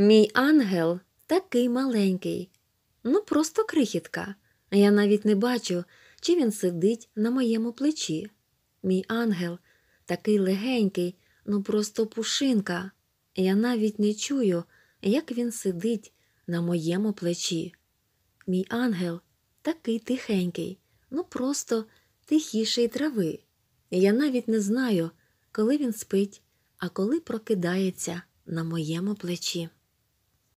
Мій ангел такий маленький, ну просто крихітка. Я навіть не бачу, чи він сидить на моєму плечі. Мій ангел такий легенький, ну просто пушинка. Я навіть не чую, як він сидить на моєму плечі. Мій ангел такий тихенький, ну просто тихіший трави. Я навіть не знаю, коли він спить, а коли прокидається на моєму плечі.